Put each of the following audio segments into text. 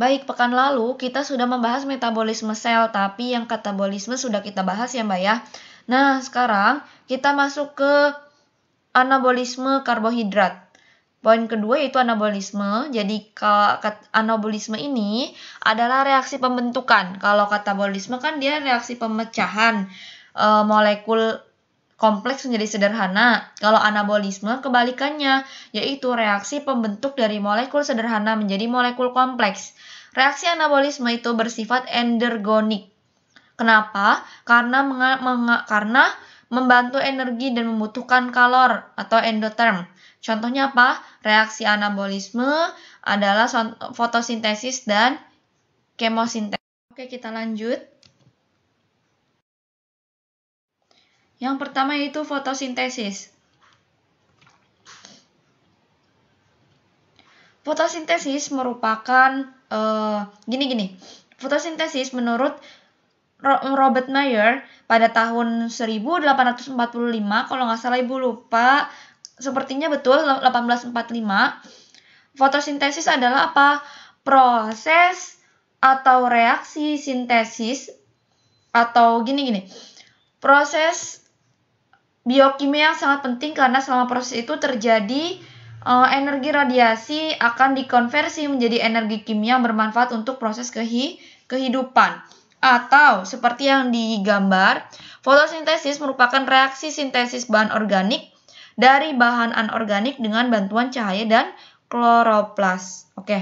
Baik, pekan lalu kita sudah membahas metabolisme sel, tapi yang katabolisme sudah kita bahas ya Mbak ya. Nah, sekarang kita masuk ke anabolisme karbohidrat. Poin kedua yaitu anabolisme. Jadi anabolisme ini adalah reaksi pembentukan. Kalau katabolisme kan dia reaksi pemecahan e, molekul kompleks menjadi sederhana. Kalau anabolisme kebalikannya, yaitu reaksi pembentuk dari molekul sederhana menjadi molekul kompleks. Reaksi anabolisme itu bersifat endergonik. Kenapa? Karena karena membantu energi dan membutuhkan kalor atau endoterm. Contohnya apa? Reaksi anabolisme adalah fotosintesis dan kemosintesis. Oke, kita lanjut. Yang pertama yaitu fotosintesis. Fotosintesis merupakan gini-gini. Eh, uh, Fotosintesis menurut Robert Mayer pada tahun 1845 kalau nggak salah ibu lupa sepertinya betul 1845 fotosintesis adalah apa proses atau reaksi sintesis atau gini gini proses biokimia yang sangat penting karena selama proses itu terjadi Eh, energi radiasi akan dikonversi menjadi energi kimia bermanfaat untuk proses kehidupan. Atau seperti yang digambar, fotosintesis merupakan reaksi sintesis bahan organik dari bahan anorganik dengan bantuan cahaya dan kloroplas. Oke.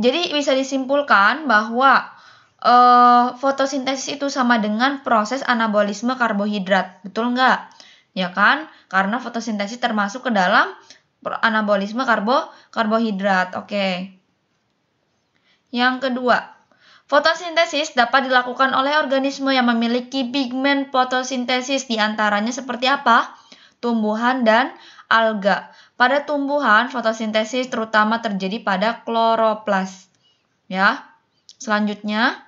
Jadi bisa disimpulkan bahwa uh, fotosintesis itu sama dengan proses anabolisme karbohidrat, betul nggak? Ya kan? Karena fotosintesis termasuk ke dalam anabolisme karbo karbohidrat. Oke. Yang kedua, fotosintesis dapat dilakukan oleh organisme yang memiliki pigmen fotosintesis diantaranya seperti apa? Tumbuhan dan alga. Pada tumbuhan, fotosintesis terutama terjadi pada kloroplas. Ya. Selanjutnya,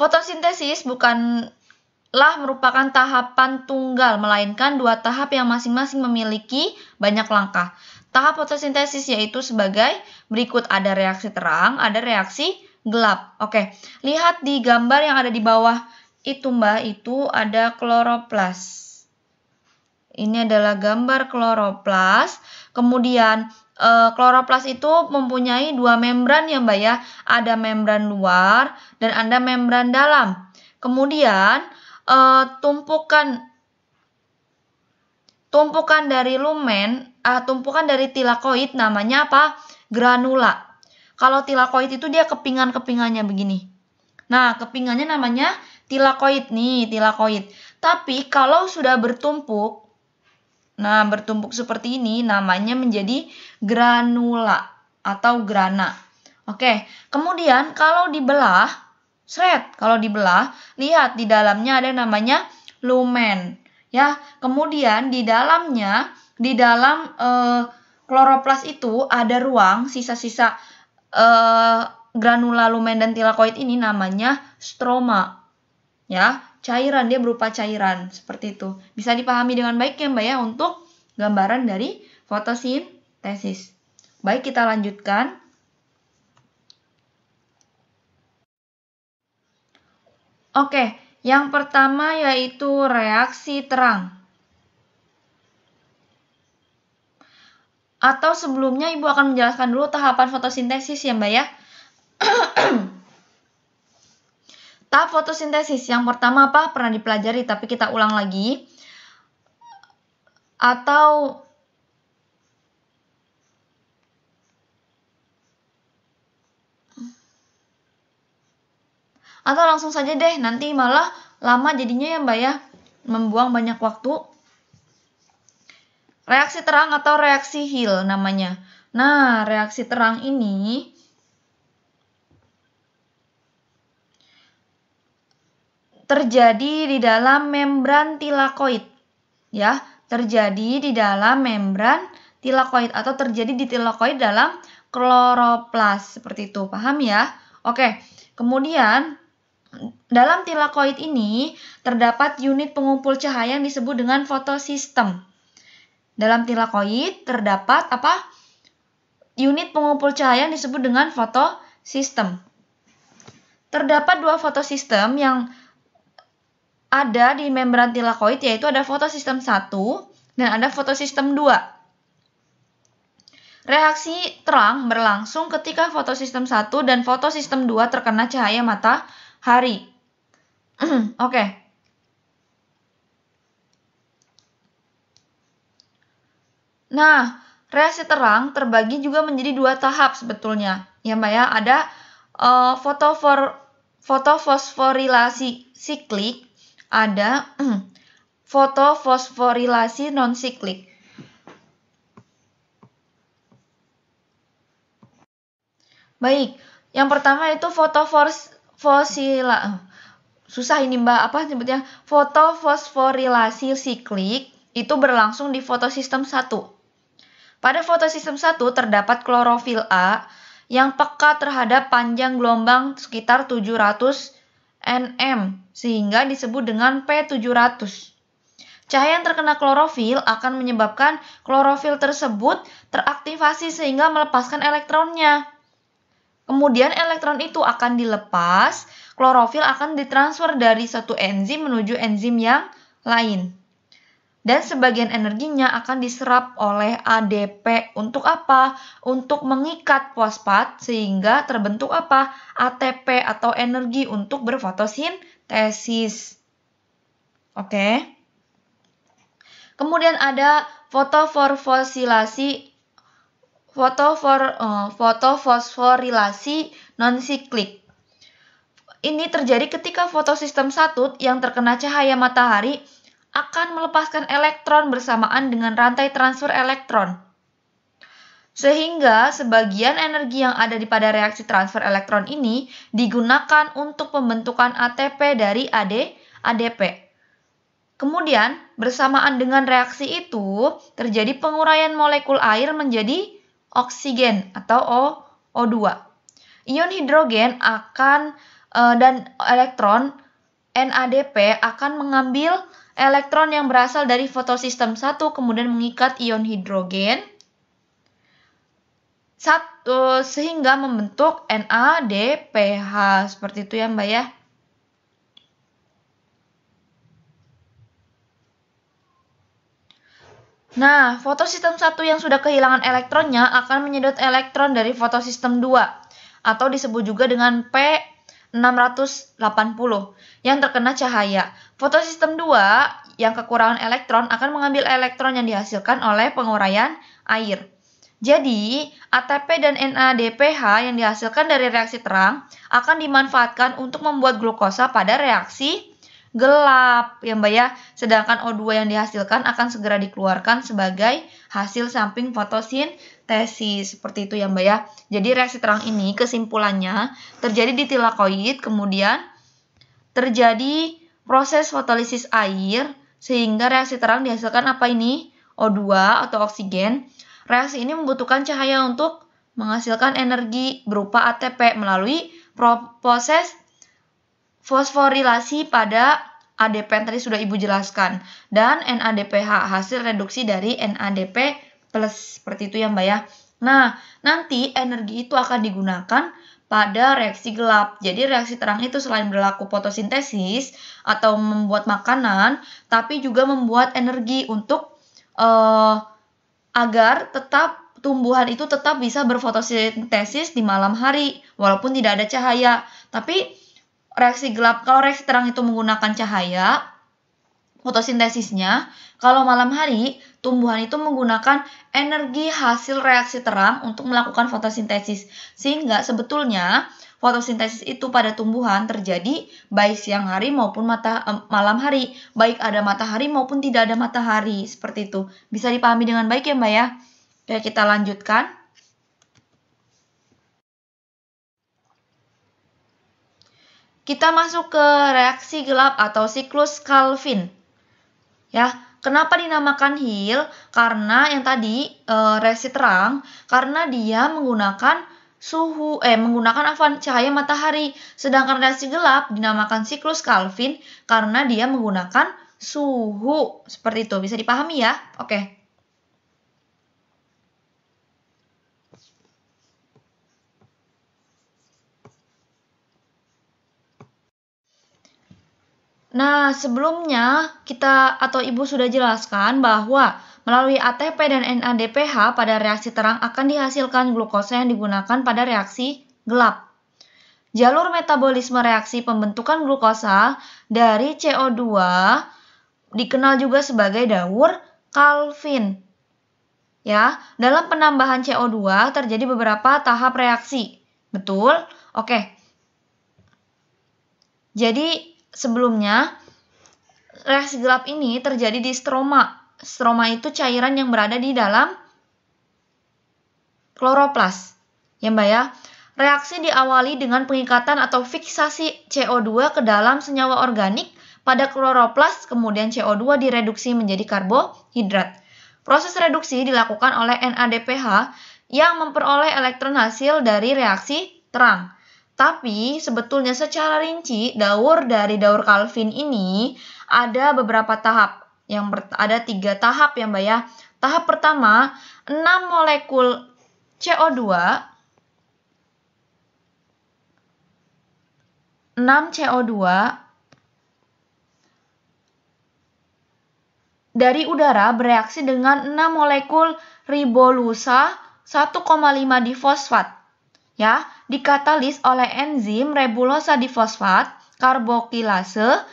Fotosintesis bukanlah merupakan tahapan tunggal, melainkan dua tahap yang masing-masing memiliki banyak langkah. Tahap fotosintesis yaitu sebagai berikut ada reaksi terang, ada reaksi gelap. Oke, lihat di gambar yang ada di bawah itu mbak, itu ada kloroplas. Ini adalah gambar kloroplas. Kemudian e, eh, kloroplas itu mempunyai dua membran ya Mbak ya. Ada membran luar dan ada membran dalam. Kemudian e, tumpukan tumpukan dari lumen, e, tumpukan dari tilakoid namanya apa? Granula. Kalau tilakoid itu dia kepingan-kepingannya begini. Nah, kepingannya namanya tilakoid nih, tilakoid. Tapi kalau sudah bertumpuk, Nah, bertumpuk seperti ini namanya menjadi granula atau grana. Oke, kemudian kalau dibelah, seret, kalau dibelah, lihat di dalamnya ada namanya lumen. Ya, kemudian di dalamnya, di dalam e, kloroplas itu ada ruang sisa-sisa e, granula lumen dan tilakoid ini namanya stroma. Ya, cairan, dia berupa cairan seperti itu. Bisa dipahami dengan baik ya Mbak ya untuk gambaran dari fotosintesis. Baik, kita lanjutkan. Oke, yang pertama yaitu reaksi terang. Atau sebelumnya Ibu akan menjelaskan dulu tahapan fotosintesis ya Mbak ya. Tahap fotosintesis yang pertama apa pernah dipelajari tapi kita ulang lagi. Atau atau langsung saja deh nanti malah lama jadinya ya Mbak ya membuang banyak waktu. Reaksi terang atau reaksi Hill namanya. Nah, reaksi terang ini terjadi di dalam membran tilakoid. Ya, terjadi di dalam membran tilakoid atau terjadi di tilakoid dalam kloroplas seperti itu. Paham ya? Oke. Kemudian dalam tilakoid ini terdapat unit pengumpul cahaya yang disebut dengan fotosistem. Dalam tilakoid terdapat apa? Unit pengumpul cahaya yang disebut dengan fotosistem. Terdapat dua fotosistem yang ada di membran tilakoid yaitu ada fotosistem 1 dan ada fotosistem 2. Reaksi terang berlangsung ketika fotosistem 1 dan fotosistem 2 terkena cahaya matahari. Oke. Okay. Nah, reaksi terang terbagi juga menjadi dua tahap sebetulnya. Ya Mbak ya, ada uh, fotofosforilasi siklik ada fotofosforilasi siklik. Baik, yang pertama itu fotofosila. Susah ini Mbak, apa sebutnya? Fotofosforilasi siklik itu berlangsung di fotosistem 1. Pada fotosistem 1 terdapat klorofil A yang peka terhadap panjang gelombang sekitar 700 NM sehingga disebut dengan P700. Cahaya yang terkena klorofil akan menyebabkan klorofil tersebut teraktivasi sehingga melepaskan elektronnya. Kemudian elektron itu akan dilepas, klorofil akan ditransfer dari satu enzim menuju enzim yang lain dan sebagian energinya akan diserap oleh ADP untuk apa? Untuk mengikat fosfat sehingga terbentuk apa? ATP atau energi untuk berfotosintesis. Oke. Kemudian ada fotoforfosilasi fotofor uh, fotofosforilasi non siklik. Ini terjadi ketika fotosistem satu yang terkena cahaya matahari akan melepaskan elektron bersamaan dengan rantai transfer elektron. Sehingga sebagian energi yang ada di pada reaksi transfer elektron ini digunakan untuk pembentukan ATP dari AD, ADP. Kemudian, bersamaan dengan reaksi itu, terjadi penguraian molekul air menjadi oksigen atau o, O2. Ion hidrogen akan eh, dan elektron NADP akan mengambil elektron yang berasal dari fotosistem 1 kemudian mengikat ion hidrogen satu eh, sehingga membentuk NADPH seperti itu ya Mbak ya. Nah, fotosistem 1 yang sudah kehilangan elektronnya akan menyedot elektron dari fotosistem 2 atau disebut juga dengan P 680 yang terkena cahaya. Fotosistem 2 yang kekurangan elektron akan mengambil elektron yang dihasilkan oleh penguraian air. Jadi, ATP dan NADPH yang dihasilkan dari reaksi terang akan dimanfaatkan untuk membuat glukosa pada reaksi gelap ya Mbak ya. Sedangkan O2 yang dihasilkan akan segera dikeluarkan sebagai hasil samping fotosintesis. Seperti itu ya Mbak ya. Jadi reaksi terang ini kesimpulannya terjadi di tilakoid kemudian terjadi proses fotolisis air sehingga reaksi terang dihasilkan apa ini? O2 atau oksigen. Reaksi ini membutuhkan cahaya untuk menghasilkan energi berupa ATP melalui proses fosforilasi pada ADP yang tadi sudah Ibu jelaskan dan NADPH hasil reduksi dari NADP plus seperti itu ya Mbak ya. Nah, nanti energi itu akan digunakan pada reaksi gelap. Jadi reaksi terang itu selain berlaku fotosintesis atau membuat makanan, tapi juga membuat energi untuk uh, agar tetap tumbuhan itu tetap bisa berfotosintesis di malam hari walaupun tidak ada cahaya. Tapi reaksi gelap kalau reaksi terang itu menggunakan cahaya, fotosintesisnya, kalau malam hari, tumbuhan itu menggunakan energi hasil reaksi terang untuk melakukan fotosintesis. Sehingga sebetulnya fotosintesis itu pada tumbuhan terjadi baik siang hari maupun mata, eh, malam hari, baik ada matahari maupun tidak ada matahari, seperti itu. Bisa dipahami dengan baik ya, Mbak ya? Oke, kita lanjutkan. Kita masuk ke reaksi gelap atau siklus Calvin. Ya, kenapa dinamakan heel? Karena yang tadi e, eh, resi terang, karena dia menggunakan suhu eh menggunakan apa cahaya matahari, sedangkan resi gelap dinamakan siklus Calvin karena dia menggunakan suhu. Seperti itu, bisa dipahami ya? Oke. Nah, sebelumnya kita atau Ibu sudah jelaskan bahwa melalui ATP dan NADPH pada reaksi terang akan dihasilkan glukosa yang digunakan pada reaksi gelap. Jalur metabolisme reaksi pembentukan glukosa dari CO2 dikenal juga sebagai daur Calvin. Ya, dalam penambahan CO2 terjadi beberapa tahap reaksi. Betul? Oke. Jadi sebelumnya, reaksi gelap ini terjadi di stroma. Stroma itu cairan yang berada di dalam kloroplas. Ya Mbak ya, reaksi diawali dengan pengikatan atau fiksasi CO2 ke dalam senyawa organik pada kloroplas, kemudian CO2 direduksi menjadi karbohidrat. Proses reduksi dilakukan oleh NADPH yang memperoleh elektron hasil dari reaksi terang. Tapi sebetulnya secara rinci daur dari daur Calvin ini ada beberapa tahap. Yang ada tiga tahap ya Mbak ya. Tahap pertama, 6 molekul CO2 6 CO2 dari udara bereaksi dengan 6 molekul ribolusa 1,5 difosfat ya dikatalis oleh enzim rebulosa difosfat karboksilase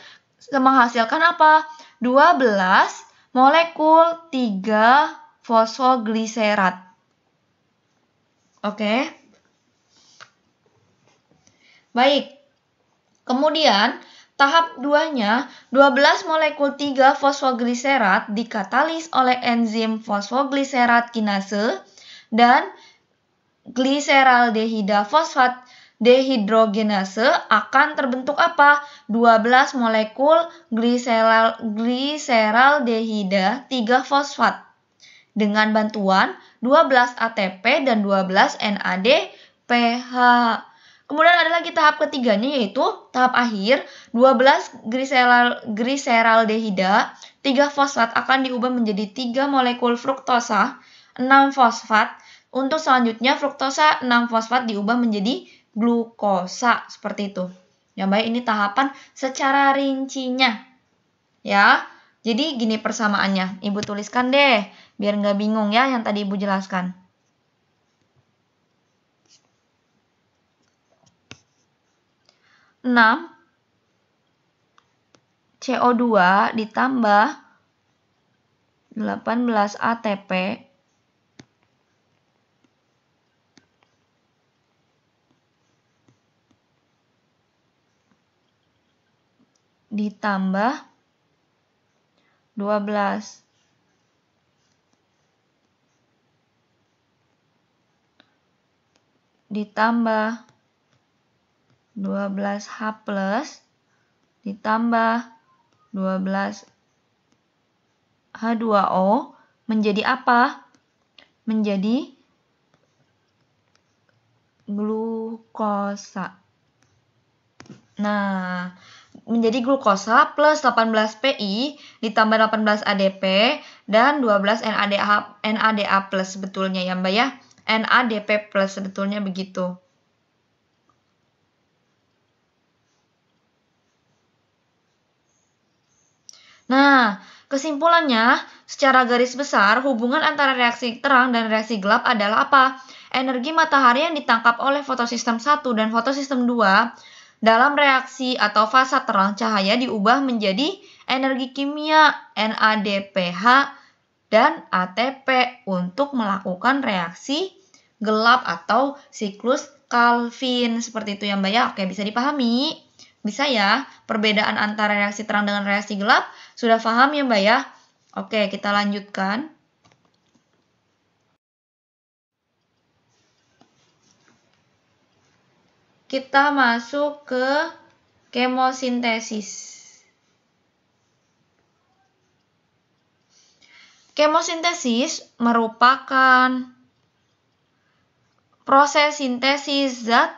menghasilkan apa? 12 molekul 3 fosfogliserat. Oke. Okay. Baik. Kemudian tahap 2-nya 12 molekul 3 fosfogliserat dikatalis oleh enzim fosfogliserat kinase dan gliseraldehida fosfat dehidrogenase akan terbentuk apa? 12 molekul gliseral, gliseraldehida 3 fosfat dengan bantuan 12 ATP dan 12 NADPH. Kemudian ada lagi tahap ketiganya yaitu tahap akhir 12 gliseral, gliseraldehida 3 fosfat akan diubah menjadi 3 molekul fruktosa, 6 fosfat, untuk selanjutnya fruktosa 6-fosfat diubah menjadi glukosa seperti itu. Yang baik ini tahapan secara rincinya. Ya, jadi gini persamaannya. Ibu tuliskan deh, biar nggak bingung ya yang tadi ibu jelaskan. Enam, CO2 ditambah 18 ATP ditambah 12. ditambah 12H plus ditambah 12H2O menjadi apa? Menjadi glukosa. Nah, menjadi glukosa plus 18 PI ditambah 18 ADP dan 12 NADH, NADA plus sebetulnya ya Mbak ya. NADP plus sebetulnya begitu. Nah, kesimpulannya secara garis besar hubungan antara reaksi terang dan reaksi gelap adalah apa? Energi matahari yang ditangkap oleh fotosistem 1 dan fotosistem 2 dalam reaksi atau fase terang cahaya diubah menjadi energi kimia NADPH dan ATP untuk melakukan reaksi gelap atau siklus Calvin. Seperti itu ya Mbak ya. Oke, bisa dipahami? Bisa ya? Perbedaan antara reaksi terang dengan reaksi gelap sudah paham ya Mbak ya? Oke, kita lanjutkan. kita masuk ke kemosintesis. Kemosintesis merupakan proses sintesis zat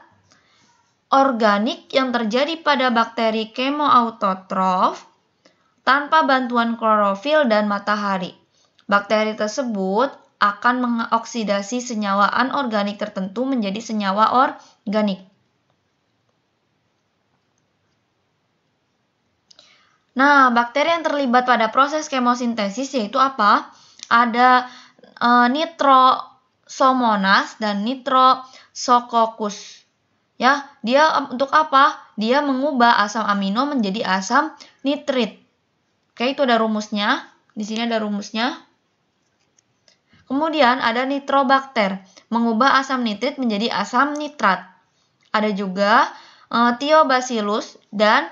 organik yang terjadi pada bakteri kemoautotrof tanpa bantuan klorofil dan matahari. Bakteri tersebut akan mengoksidasi senyawa anorganik tertentu menjadi senyawa organik. Nah, bakteri yang terlibat pada proses kemosintesis yaitu apa? Ada e, nitrosomonas dan nitrosokokus. Ya, dia untuk apa? Dia mengubah asam amino menjadi asam nitrit. Oke, itu ada rumusnya. Di sini ada rumusnya. Kemudian ada nitrobakter, mengubah asam nitrit menjadi asam nitrat. Ada juga e, eh, Theobacillus dan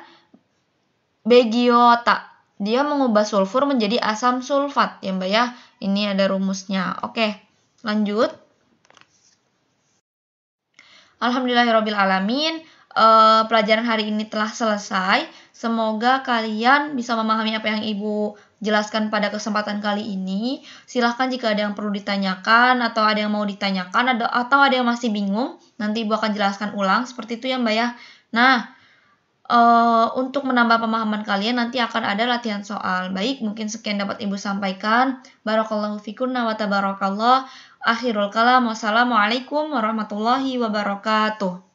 Begiota. Dia mengubah sulfur menjadi asam sulfat ya Mbak ya. Ini ada rumusnya. Oke, lanjut. Alhamdulillahirabbil alamin. Eh, pelajaran hari ini telah selesai. Semoga kalian bisa memahami apa yang Ibu jelaskan pada kesempatan kali ini. Silahkan jika ada yang perlu ditanyakan atau ada yang mau ditanyakan atau ada yang masih bingung, nanti Ibu akan jelaskan ulang. Seperti itu ya Mbak ya. Nah, Uh, untuk menambah pemahaman kalian nanti akan ada latihan soal. Baik, mungkin sekian dapat Ibu sampaikan. Barakallahu fikum wa tabarakallah. Akhirul kalam. Wassalamualaikum warahmatullahi wabarakatuh.